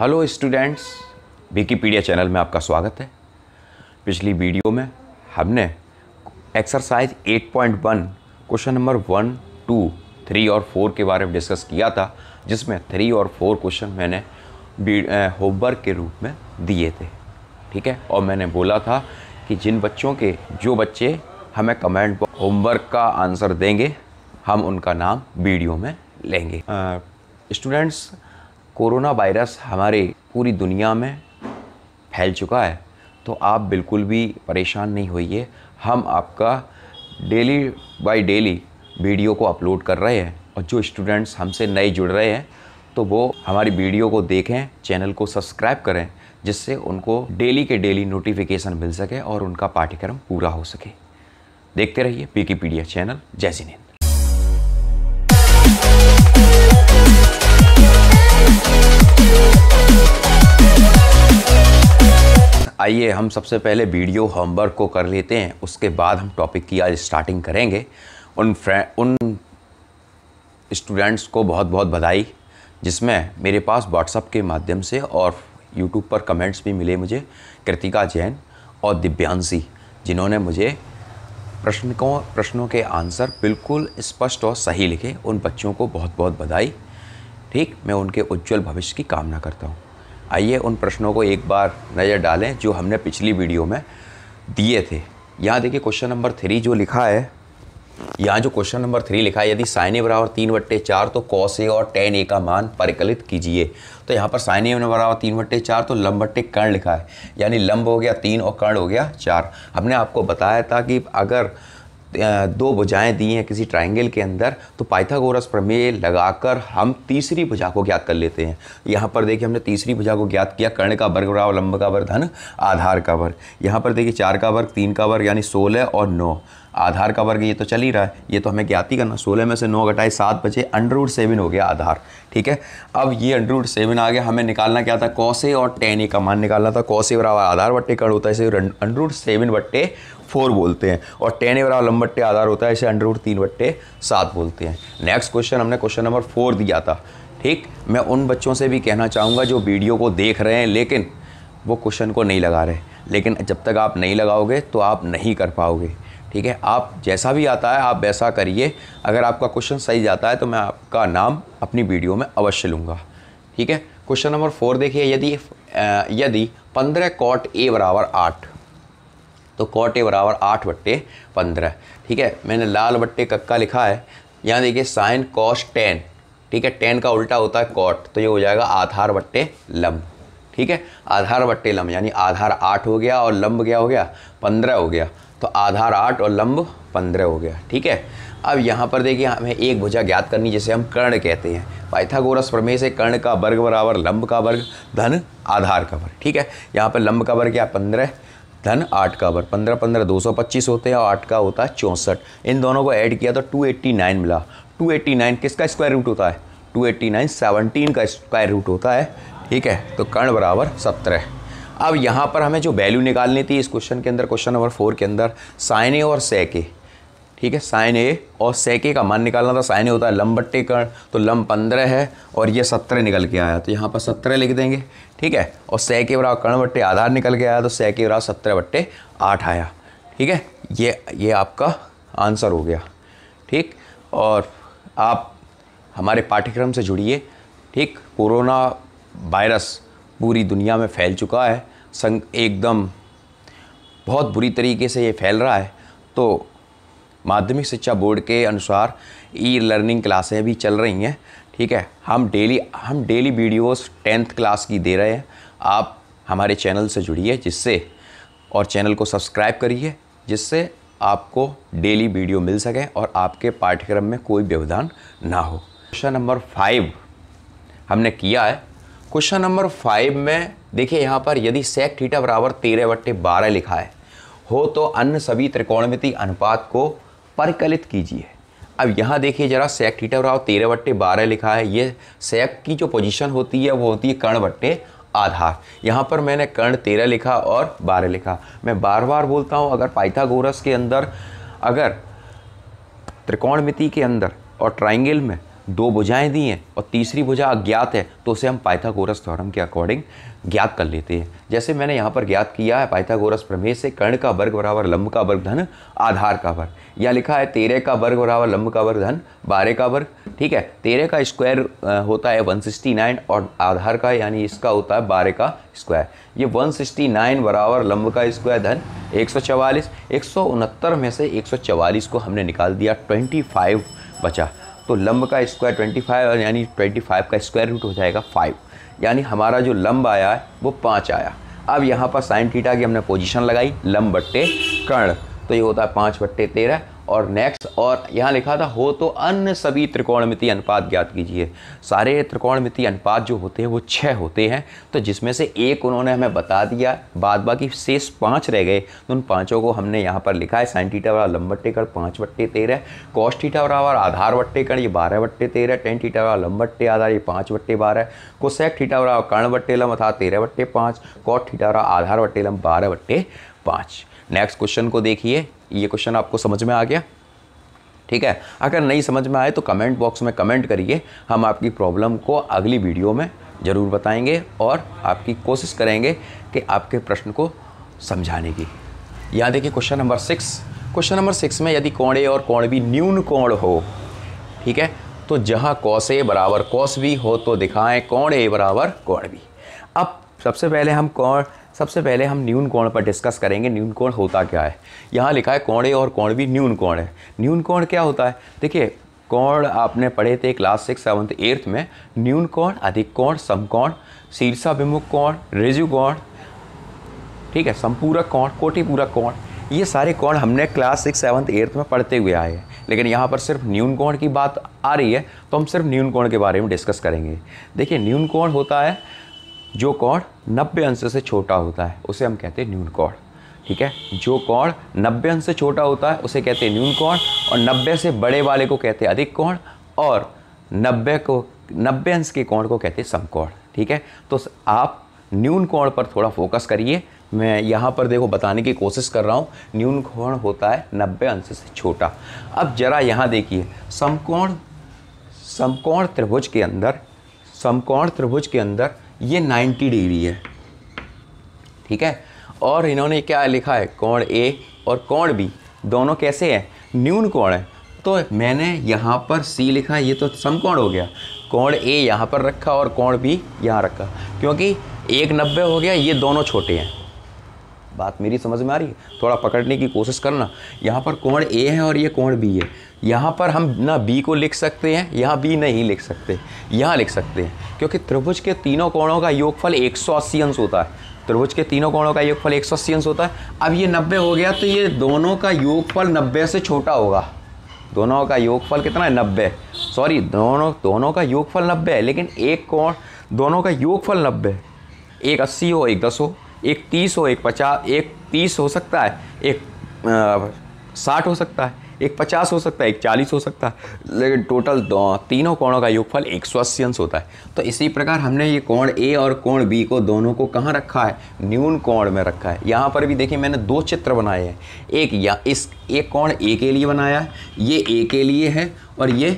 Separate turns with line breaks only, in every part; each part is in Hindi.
हेलो स्टूडेंट्स विकीपीडिया चैनल में आपका स्वागत है पिछली वीडियो में हमने exercise 8.1 question number one two three और फोर के बारे में डिस्कस किया था जिसमें थ्री और फोर क्वेश्चन मैंने होमवर्क के रूप में दिए थे ठीक है और मैंने बोला था कि जिन बच्चों के जो बच्चे हमें कमेंट होमवर्क का आंसर देंगे हम उनका नाम वीडियो में लेंगे स्टूडेंट्स uh, कोरोना वायरस हमारे पूरी दुनिया में फैल चुका है तो आप बिल्कुल भी परेशान नहीं होइए हम आपका डेली बाय डेली वीडियो को अपलोड कर रहे हैं और जो स्टूडेंट्स हमसे नए जुड़ रहे हैं तो वो हमारी वीडियो को देखें चैनल को सब्सक्राइब करें जिससे उनको डेली के डेली नोटिफिकेशन मिल सके और उनका पाठ्यक्रम पूरा हो सके देखते रहिए पीकीपीडिया चैनल जय सिंह आइए हम सबसे पहले वीडियो होमवर्क को कर लेते हैं उसके बाद हम टॉपिक की आज स्टार्टिंग करेंगे उन उन स्टूडेंट्स को बहुत बहुत बधाई जिसमें मेरे पास व्हाट्सअप के माध्यम से और यूट्यूब पर कमेंट्स भी मिले मुझे कृतिका जैन और दिव्यांशी जिन्होंने मुझे प्रश्न को प्रश्नों के आंसर बिल्कुल स्पष्ट और सही लिखे उन बच्चों को बहुत बहुत बधाई ठीक मैं उनके उज्जवल भविष्य की कामना करता हूँ आइए उन प्रश्नों को एक बार नज़र डालें जो हमने पिछली वीडियो में दिए थे यहाँ देखिए क्वेश्चन नंबर थ्री जो लिखा है यहाँ जो क्वेश्चन नंबर थ्री लिखा है यदि साइन ए बराबर तीन बट्टे चार तो कॉस ए और टेन ए का मान परिकलित कीजिए तो यहाँ पर साइन ए बराबर तीन बट्टे चार तो लंब बट्टे कर्ण लिखा है यानी लंब हो गया तीन और कर्ण हो गया चार हमने आपको बताया था कि अगर दो भुजाएं दी हैं किसी ट्रायंगल के अंदर तो पाइथागोरस प्रमेय लगाकर हम तीसरी भुजा को ज्ञात कर लेते हैं यहाँ पर देखिए हमने तीसरी भुजा को ज्ञात किया कर्ण का वर्ग राव लंब का वर्ग धन आधार का वर्ग यहाँ पर देखिए चार का वर्ग तीन का वर्ग यानी सोलह और नौ आधार का वर्ग ये तो चल ही रहा है ये तो हमें ज्ञात ही करना सोलह में से नौ घटाए सात बचे अंडरवुड सेवन हो गया आधार ठीक है अब ये अंडरवुड सेवन आ गया हमें निकालना क्या था कौसे और टेन ए का मान निकालना था कौसे बराबर आधार बट्टे कर्ण होता है इसे अंडरवुड सेवन बट्टे फोर बोलते हैं और टेन ए बराबर लम बट्टे आधार होता है इसे अंडर रूट तीन बट्टे सात बोलते हैं नेक्स्ट क्वेश्चन हमने क्वेश्चन नंबर फोर दिया था ठीक मैं उन बच्चों से भी कहना चाहूँगा जो वीडियो को देख रहे हैं लेकिन वो क्वेश्चन को नहीं लगा रहे लेकिन जब तक आप नहीं लगाओगे तो आप नहीं कर पाओगे ठीक है आप जैसा भी आता है आप वैसा करिए अगर आपका क्वेश्चन सही जाता है तो मैं आपका नाम अपनी वीडियो में अवश्य लूँगा ठीक है क्वेश्चन नंबर फोर देखिए यदि यदि पंद्रह कॉट ए बराबर आठ तो कॉटे बराबर आठ बट्टे पंद्रह ठीक है मैंने लाल बट्टे कक्का लिखा है यहाँ देखिए साइन कॉस टेन ठीक है टेन का उल्टा होता है कॉट तो ये हो जाएगा आधार बट्टे लम्ब ठीक है आधार बट्टे लम्ब यानी आधार आठ हो गया और लंब क्या हो गया पंद्रह हो गया तो आधार आठ और लंब पंद्रह हो गया ठीक है अब यहाँ पर देखिए हमें एक भुजा ज्ञात करनी जिसे हम कर्ण कहते हैं पाइथागोरस प्रमेय से कर्ण का वर्ग बराबर लंब का वर्ग धन आधार का वर्ग ठीक है यहाँ पर लंब का वर्ग क्या पंद्रह धन आठ का बार पंद्रह पंद्रह दो सौ पच्चीस होते हैं और आठ का होता है चौंसठ इन दोनों को ऐड किया तो टू एट्टी नाइन मिला टू एट्टी नाइन किसका स्क्वायर रूट होता है टू एट्टी नाइन सेवनटीन का स्क्वायर रूट होता है ठीक है तो कर्ण बराबर सत्रह अब यहाँ पर हमें जो वैल्यू निकालनी थी इस क्वेश्चन के अंदर क्वेश्चन नंबर फोर के अंदर साइन ए और सै के ठीक है साइन ए और सेके का मान निकालना था साइन ए होता है लम बट्टे कर्ण तो लम पंद्रह है और ये सत्रह निकल के आया तो यहाँ पर सत्रह लिख देंगे ठीक है और सेके के बराबर कर्ण बट्टे आधार निकल के आया तो सेके के बराबर सत्रह बट्टे आठ आया ठीक है ये ये आपका आंसर हो गया ठीक और आप हमारे पाठ्यक्रम से जुड़िए ठीक कोरोना वायरस पूरी दुनिया में फैल चुका है संग एकदम बहुत बुरी तरीके से ये फैल रहा है तो माध्यमिक शिक्षा बोर्ड के अनुसार ई लर्निंग क्लासें भी चल रही हैं ठीक है हम डेली हम डेली वीडियोस टेंथ क्लास की दे रहे हैं आप हमारे चैनल से जुड़िए जिससे और चैनल को सब्सक्राइब करिए जिससे आपको डेली वीडियो मिल सके और आपके पाठ्यक्रम में कोई व्यवधान ना हो क्वेश्चन नंबर फाइव हमने किया है क्वेश्चन नंबर फाइव में देखिए यहाँ पर यदि सेक थीटा बराबर तेरह बट्टे बारह लिखा है हो तो अन्य सभी त्रिकोणमिति अनुपात को परिकलित कीजिए अब यहाँ देखिए जरा सेक थीटा बराबर तेरह बट्टे बारह लिखा है ये सेक की जो पोजीशन होती है वो होती है कर्ण बट्टे आधार यहाँ पर मैंने कर्ण तेरह लिखा और बारह लिखा मैं बार बार बोलता हूँ अगर पाइथागोरस के अंदर अगर त्रिकोणमिति के अंदर और ट्राइंगल में दो भुजाएँ दी हैं और तीसरी भुजा अज्ञात है तो उसे हम पाइथागोरस थ्योरम के अकॉर्डिंग ज्ञात कर लेते हैं जैसे मैंने यहाँ पर ज्ञात किया है पाइथागोरस प्रमेय से कर्ण का वर्ग बराबर लंब का वर्ग धन आधार का वर्ग या लिखा है तेरह का वर्ग बराबर लंब का वर्ग धन बारह का वर्ग ठीक है तेरह का स्क्वायर होता है वन सिक्सटी नाइन और आधार का यानी इसका होता है बारह का स्क्वायर ये वन सिक्सटी नाइन बराबर लंब का स्क्वायर धन एक एक सौ चवालीस सौ उनहत्तर में से एक सौ चवालीस को हमने निकाल दिया ट्वेंटी फाइव बचा तो लंब का स्क्वायर ट्वेंटी फाइव यानी ट्वेंटी फाइव का स्क्वायर रूट हो जाएगा फाइव यानी हमारा जो लम्ब आया है वो पाँच आया अब यहाँ पर साइन थीटा की हमने पोजीशन लगाई लंब बट्टे कर्ण तो ये होता है पाँच बट्टे तेरह और नेक्स्ट और यहाँ लिखा था हो तो अन्य सभी त्रिकोणमिति अनुपात ज्ञात कीजिए सारे त्रिकोणमिति अनुपात जो होते हैं वो छः होते हैं तो जिसमें से एक उन्होंने हमें बता दिया बाद बाकी शेष पाँच रह गए तो उन पाँचों को हमने यहाँ पर लिखा है साइन टीटा वाला लंब कर पाँच बट्टे तेरह कॉस टीटा बराबर आधार बट्टे कर ये बारह बट्टे तेरह टेन टीटा वाला लंब आधार ये पाँच बट्टे बारह कोसेक टीटा बराबर कर्ण बट्टे लम अथा तेरह बट्टे पाँच कॉट टीटा वाला आधार बट्टे लम बारह बट्टे पाँच नेक्स्ट क्वेश्चन को देखिए ये क्वेश्चन आपको समझ में आ गया ठीक है अगर नहीं समझ में आए तो कमेंट बॉक्स में कमेंट करिए हम आपकी प्रॉब्लम को अगली वीडियो में ज़रूर बताएंगे और आपकी कोशिश करेंगे कि आपके प्रश्न को समझाने की यहाँ देखिए question number six question number six में यदि कोणे और कोण भी न्यून कोण हो ठीक है तो जहाँ कौश ए बराबर कौस भी हो तो दिखाएं कोण ए बराबर कोण भी अब सबसे पहले हम कोण सबसे पहले हम न्यून कोण पर डिस्कस करेंगे न्यून कोण होता क्या है यहाँ लिखा है कोणे और कोण भी न्यून कोण है न्यून कोण क्या होता है देखिए कोण आपने पढ़े थे क्लास सिक्स सेवन्थ एट्थ में न्यून कोण अधिक कोण समकोण शीर्षाभिमुख कोण रिजु कोण ठीक है संपूरक कोण कोटिपूरक कोण ये सारे कोण हमने क्लास सिक्स सेवन्थ एट्थ में पढ़ते हुए आए हैं लेकिन यहाँ पर सिर्फ न्यून कोण की बात आ रही है तो हम सिर्फ न्यून कोण के बारे में डिस्कस करेंगे देखिए न्यून कोण होता है जो कौड़ 90 अंश से छोटा होता है उसे हम कहते हैं न्यून कौड़ ठीक है जो कौड़ 90 अंश से छोटा होता है उसे कहते हैं न्यून कौड़ और 90 से बड़े वाले को कहते हैं अधिक कौड़ और 90 को 90 अंश के कोण को कहते हैं समकोण ठीक है तो आप न्यून कोण पर थोड़ा फोकस करिए मैं यहाँ पर देखो बताने की कोशिश कर रहा हूँ न्यून कोण होता है 90 अंश से छोटा अब जरा यहाँ देखिए समकोण समकोण त्रिभुज के अंदर समकोण त्रिभुज के अंदर ये 90 डिग्री है ठीक है और इन्होंने क्या लिखा है कोण ए और कोण बी दोनों कैसे हैं न्यून कोण है तो मैंने यहाँ पर सी लिखा ये तो समकोण हो गया कोण ए यहाँ पर रखा और कोण बी यहाँ रखा क्योंकि एक नब्बे हो गया ये दोनों छोटे हैं बात मेरी समझ में आ रही है थोड़ा पकड़ने की कोशिश करना यहाँ पर कोण ए है और ये कोण बी है यहाँ पर हम ना बी को लिख सकते हैं यहाँ बी नहीं लिख सकते यहाँ लिख सकते हैं क्योंकि त्रिभुज के तीनों कोणों का योगफल एक सौ अस्सी अंश होता है त्रिभुज के तीनों कोणों का योगफल एक सौ अस्सी अंश होता है अब ये नब्बे हो गया तो ये दोनों का योगफल नब्बे से छोटा होगा दोनों का योगफल कितना है नब्बे सॉरी दोनों दोनों का योगफल नब्बे है लेकिन एक कोण दोनों का योगफल नब्बे एक अस्सी हो एक दस हो एक तीस हो एक पचास एक तीस हो सकता है एक साठ हो सकता है एक पचास हो सकता है एक चालीस हो सकता है लेकिन टोटल दो तीनों कोणों का योगफल एक सौ अस्सी अंश होता है तो इसी प्रकार हमने ये कोण ए और कोण बी को दोनों को कहाँ रखा है न्यून कोण में रखा है यहाँ पर भी देखिए मैंने दो चित्र बनाए हैं एक या इस एक कोण ए के लिए बनाया है ये ए के लिए है और ये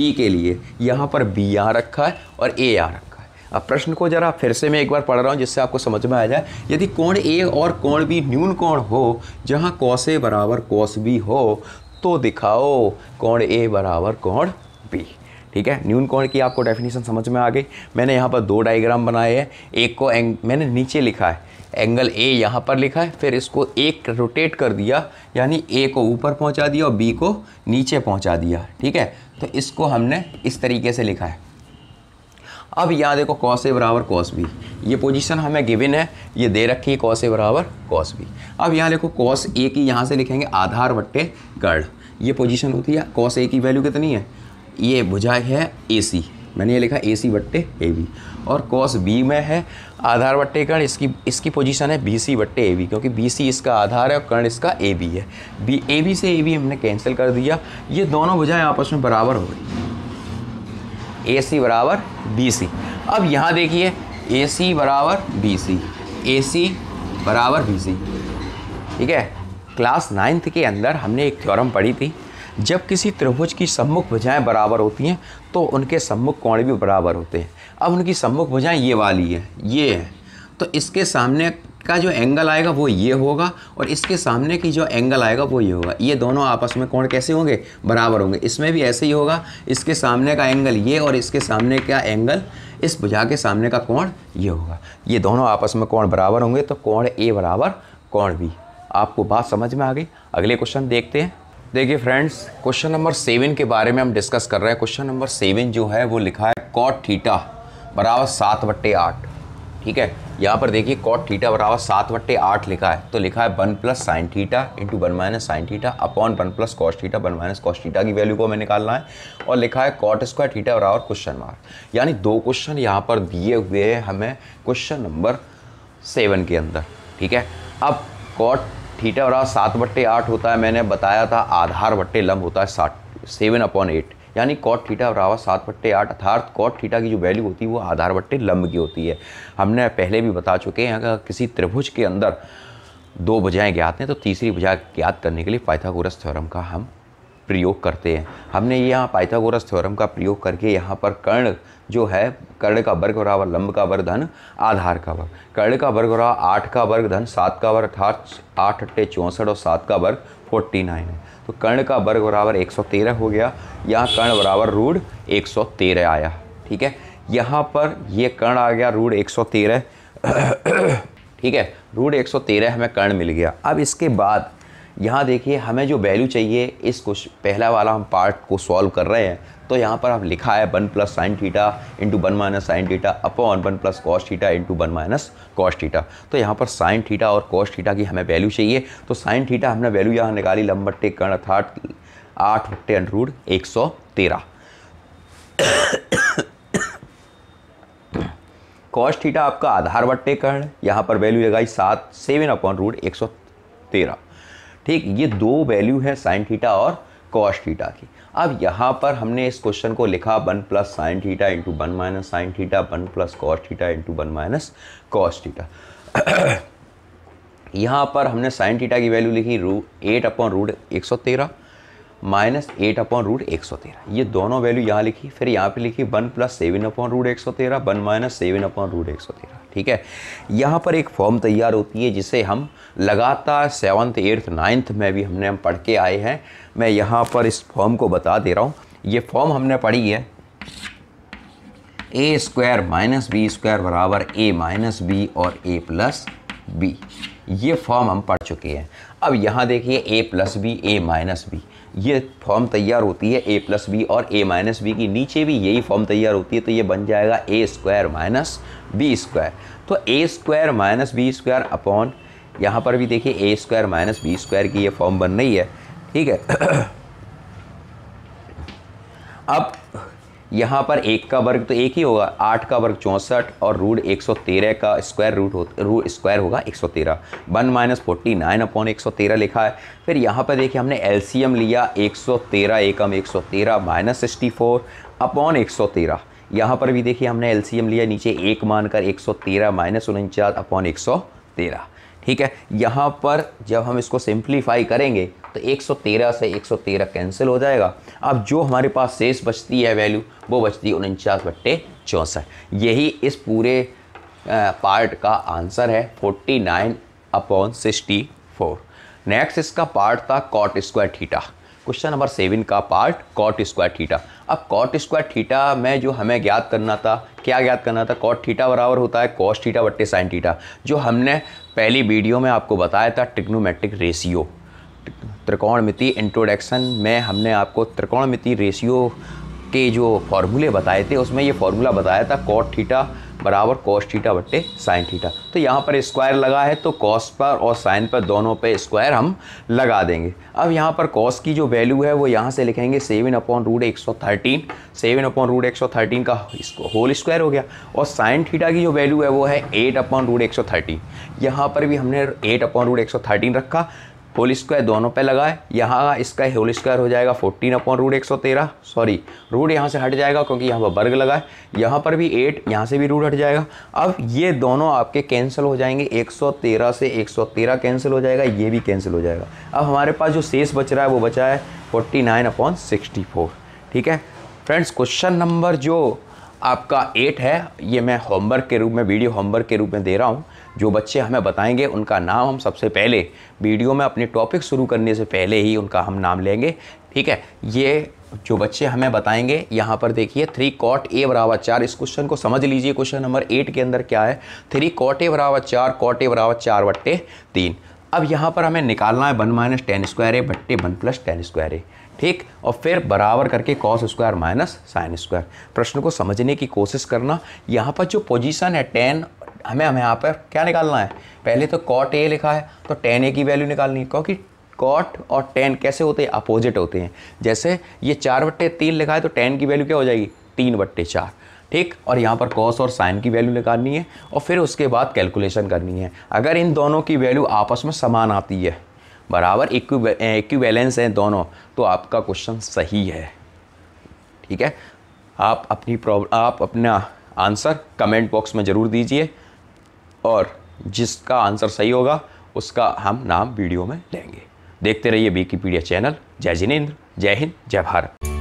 बी के लिए यहाँ पर बी यहाँ रखा है और ए यहाँ रखा अब प्रश्न को जरा फिर से मैं एक बार पढ़ रहा हूँ जिससे आपको समझ में आ जाए यदि कोण ए और कोण बी न्यून कोण हो जहाँ कौस ए बराबर कौस बी हो तो दिखाओ कोण ए बराबर कोण बी ठीक है न्यून कोण की आपको डेफिनेशन समझ में आ गई मैंने यहाँ पर दो डायग्राम बनाए हैं एक को एंग मैंने नीचे लिखा है एंगल ए यहाँ पर लिखा है फिर इसको एक रोटेट कर दिया यानी ए को ऊपर पहुँचा दिया और बी को नीचे पहुँचा दिया ठीक है तो इसको हमने इस तरीके से लिखा है अब यहाँ देखो कॉस ए बराबर कॉस बी ये पोजीशन हमें गिवन है ये दे रखी है कॉस ए बराबर कॉस बी अब यहाँ देखो कॉस ए की यहाँ से लिखेंगे आधार बट्टे कर्ण ये पोजीशन होती है कॉस ए की वैल्यू कितनी है ये भुजा है ए सी मैंने ये लिखा ए सी बट्टे ए बी और कॉस बी में है आधार बट्टे कर्ण इसकी इसकी पोजीशन है बी सी बट्टे ए बी क्योंकि बी सी इसका आधार है और कर्ण इसका ए बी है बी ए बी से ए बी हमने कैंसिल कर दिया ये दोनों बुझाएँ आपस में बराबर हो गई ए सी बराबर बी सी अब यहाँ देखिए ए सी बराबर बी सी ए सी बराबर बी सी ठीक है क्लास नाइन्थ के अंदर हमने एक थ्योरम पढ़ी थी जब किसी त्रिभुज की सम्मुख भुजाएं बराबर होती हैं तो उनके सम्मुख कोण भी बराबर होते हैं अब उनकी सम्मुख भुजाएं ये वाली है ये है तो इसके सामने का जो एंगल आएगा वो ये होगा और इसके सामने की जो एंगल आएगा वो ये होगा ये दोनों आपस में कौन कैसे होंगे बराबर होंगे इसमें भी ऐसे ही होगा इसके सामने का एंगल ये और इसके सामने का एंगल इस भुजा के सामने का कोण ये होगा ये दोनों आपस में कोण बराबर होंगे तो कोण ए बराबर कोण बी आपको बात समझ में आ गई अगले क्वेश्चन देखते हैं देखिए फ्रेंड्स क्वेश्चन नंबर सेवन के बारे में हम डिस्कस कर रहे हैं क्वेश्चन नंबर सेवन जो है वो लिखा है कॉट थीटा बराबर सात बट्टे आठ ठीक है यहाँ पर देखिए कॉट थीटा बराबर सात वट्टे आठ लिखा है तो लिखा है one plus sin theta into one minus sin theta upon one plus cos theta one minus cos theta की वैल्यू को हमें निकालना है और लिखा है कॉट स्क्वायर थीटा बराबर क्वेश्चन मार्क यानी दो क्वेश्चन यहाँ पर दिए हुए हैं हमें क्वेश्चन नंबर सेवन के अंदर ठीक है अब कॉट थीटा बराबर सात बट्टे आठ होता है मैंने बताया था आधार बट्टे लम्ब होता है सात सेवन अपॉन एट यानी कॉट थीटा आवा सात बट्टे आठ अर्थार्थ कॉट थीटा की जो वैल्यू होती है वो आधार बट्टे लंब की होती है हमने पहले भी बता चुके हैं अगर किसी त्रिभुज के अंदर दो बजाएँ ज्ञात हैं तो तीसरी बजाय ज्ञात करने के लिए पाइथागोरस थ्योरम का हम प्रयोग करते हैं हमने यहाँ पाइथागोरस थ्योरम का प्रयोग करके यहाँ पर कर्ण जो है कर्ण का वर्ग बराबर लंब का वर्ग धन आधार का वर्ग कर्ण का वर्ग बराबर आठ का वर्ग धन सात का वर्ग अर्थात आठ अट्ठे चौंसठ और सात का वर्ग फोर्टी नाइन है तो कर्ण का वर्ग बराबर 113 हो गया यहाँ कर्ण बराबर रूढ़ 113 आया ठीक है यहाँ पर ये कर्ण आ गया रूढ़ 113 ठीक है रूढ़ 113 हमें कर्ण मिल गया अब इसके बाद यहाँ देखिए हमें जो वैल्यू चाहिए इस कुछ पहला वाला हम पार्ट को सॉल्व कर रहे हैं तो यहाँ पर आप लिखा है one plus sin theta into one minus sin theta upon one plus cos theta into one minus cos theta तो यहाँ पर साइन थीटा और कॉस थीटा की हमें वैल्यू चाहिए तो साइन थीटा हमने वैल्यू यहाँ निकाली लंबट्टे कर्ण अर्थात आठ बट्टे अनुरूढ़ एक सौ तेरह कॉस थीटा आपका आधार बट्टे कर्ण यहाँ पर वैल्यू लगाई सात सेवन अपॉन रूट एक सौ तेरह ठीक ये दो वैल्यू है साइन थीटा और कॉस थीटा की अब यहाँ पर हमने इस क्वेश्चन को लिखा one plus sin theta into one minus sin theta one plus cos theta into one minus cos theta यहाँ पर हमने साइन थीटा की वैल्यू लिखी रू एट अपॉन रूट एक सौ तेरह माइनस एट अपॉन रूट एक सौ तेरह ये दोनों वैल्यू यहाँ लिखी फिर यहाँ पे लिखी one plus seven upon root एक सौ तेरह one minus seven upon root एक सौ तेरह ठीक है यहाँ पर एक फॉर्म तैयार होती है जिसे हम लगातार सेवन्थ एट्थ नाइन्थ में भी हमने हम पढ़ के आए हैं मैं यहाँ पर इस फॉर्म को बता दे रहा हूँ ये फॉर्म हमने पढ़ी है a square minus b square बराबर ए माइनस बी और ए प्लस बी ये फॉर्म हम पढ़ चुके हैं अब यहाँ देखिए a plus b a minus b ये फॉर्म तैयार होती है ए प्लस बी और ए माइनस बी की नीचे भी यही फॉर्म तैयार होती है तो ये बन जाएगा a square minus b square तो a square minus b square upon यहाँ पर भी देखिए a square minus b square की ये फॉर्म बन रही है ठीक है अब यहाँ पर एक का वर्ग तो एक ही होगा आठ का वर्ग चौंसठ और रूट एक सौ तेरह का स्क्वायर रूट हो रूट स्क्वायर होगा एक सौ तेरह one minus forty nine upon एक सौ तेरह लिखा है फिर यहाँ पर देखिए हमने एलसीएम लिया एक सौ तेरह एकम एक सौ तेरह माइनस सिक्सटी फोर अपॉन एक सौ तेरह यहाँ पर भी देखिए हमने एलसीएम लिया नीचे एक मानकर एक सौ तेरह माइनस उनचास अपॉन एक सौ तेरह ठीक है यहाँ पर जब हम इसको सिंप्लीफाई करेंगे तो 113 से 113 कैंसिल हो जाएगा अब जो हमारे पास शेष बचती है वैल्यू वो बचती है उनचास बट्टे चौंसठ यही इस पूरे पार्ट का आंसर है 49 अपॉन सिक्सटी फोर नेक्स्ट इसका पार्ट था cot square theta question number seven का पार्ट कॉट स्क्वायर थीटा अब कॉट स्क्वायर थीटा में जो हमें ज्ञात करना था क्या ज्ञात करना था कॉट थीटा बराबर होता है कॉस थीटा बट्टे साइन थीटा जो हमने पहली वीडियो में आपको बताया था टिक्नोमेट्रिक रेशियो त्रिकोणमिति इंट्रोडक्शन में हमने आपको त्रिकोणमिति रेशियो के जो फॉर्मूले बताए थे उसमें ये फॉर्मूला बताया था कॉट थीटा बराबर कॉस थीटा बट्टे साइन थीटा तो यहाँ पर स्क्वायर लगा है तो कॉस पर और साइन पर दोनों पे स्क्वायर हम लगा देंगे अब यहाँ पर कॉस की जो वैल्यू है वो यहाँ से लिखेंगे सेवन अपॉन रूट एक सौ थर्टीन सेवन अपॉन रूट एक सौ थर्टीन का होल स्क्वायर हो गया और साइन थीटा की जो वैल्यू है वो है एट अपॉन रूट एक सौ थर्टीन यहाँ पर भी हमने एट अपॉन रूट एक सौ थर्टीन रखा होल स्क्वायर दोनों पे लगाए यहाँ इसका होल स्क्वायर हो जाएगा फोर्टीन अपॉन रूट एक सौ तेरह सॉरी रूट यहाँ से हट जाएगा क्योंकि यहाँ पर वर्ग लगाए यहाँ पर भी एट यहाँ से भी रूट हट जाएगा अब ये दोनों आपके कैंसिल हो जाएंगे एक सौ तेरह से एक सौ तेरह कैंसिल हो जाएगा ये भी कैंसिल हो जाएगा अब हमारे पास जो शेष बच रहा है वो बचा है forty nine upon sixty four ठीक है फ्रेंड्स क्वेश्चन नंबर जो आपका एट है ये मैं होमवर्क के रूप में वीडियो होमवर्क के रूप में दे रहा हूँ जो बच्चे हमें बताएंगे उनका नाम हम सबसे पहले वीडियो में अपने टॉपिक शुरू करने से पहले ही उनका हम नाम लेंगे ठीक है ये जो बच्चे हमें बताएंगे यहाँ पर देखिए थ्री कॉट ए बराबर चार इस क्वेश्चन को समझ लीजिए क्वेश्चन नंबर एट के अंदर क्या है थ्री कॉट ए बराबर चार कॉट ए बराबर चार बट्टे तीन अब यहाँ पर हमें निकालना है one minus tan square A बट्टे one plus tan square A ठीक और फिर बराबर करके cos square minus sine square प्रश्न को समझने की कोशिश करना यहाँ पर जो पोजीशन है टेन हमें हमें यहाँ पर क्या निकालना है पहले तो कॉट ए लिखा है तो टेन ए की वैल्यू निकालनी है क्योंकि कॉट और टेन कैसे होते हैं अपोजिट होते हैं जैसे ये चार बट्टे तीन लिखा है तो टेन की वैल्यू क्या हो जाएगी तीन बट्टे चार ठीक और यहाँ पर कॉस और साइन की वैल्यू निकालनी है और फिर उसके बाद कैलकुलेशन करनी है अगर इन दोनों की वैल्यू आपस में समान आती है बराबर इक्विवेलेंस हैं दोनों तो आपका क्वेश्चन सही है ठीक है आप अपनी प्रॉब्लम आप अपना आंसर कमेंट बॉक्स में ज़रूर दीजिए और जिसका आंसर सही होगा उसका हम नाम वीडियो में लेंगे देखते रहिए विकीपीडिया चैनल जय जिनेन्द्र जय हिंद जय भारत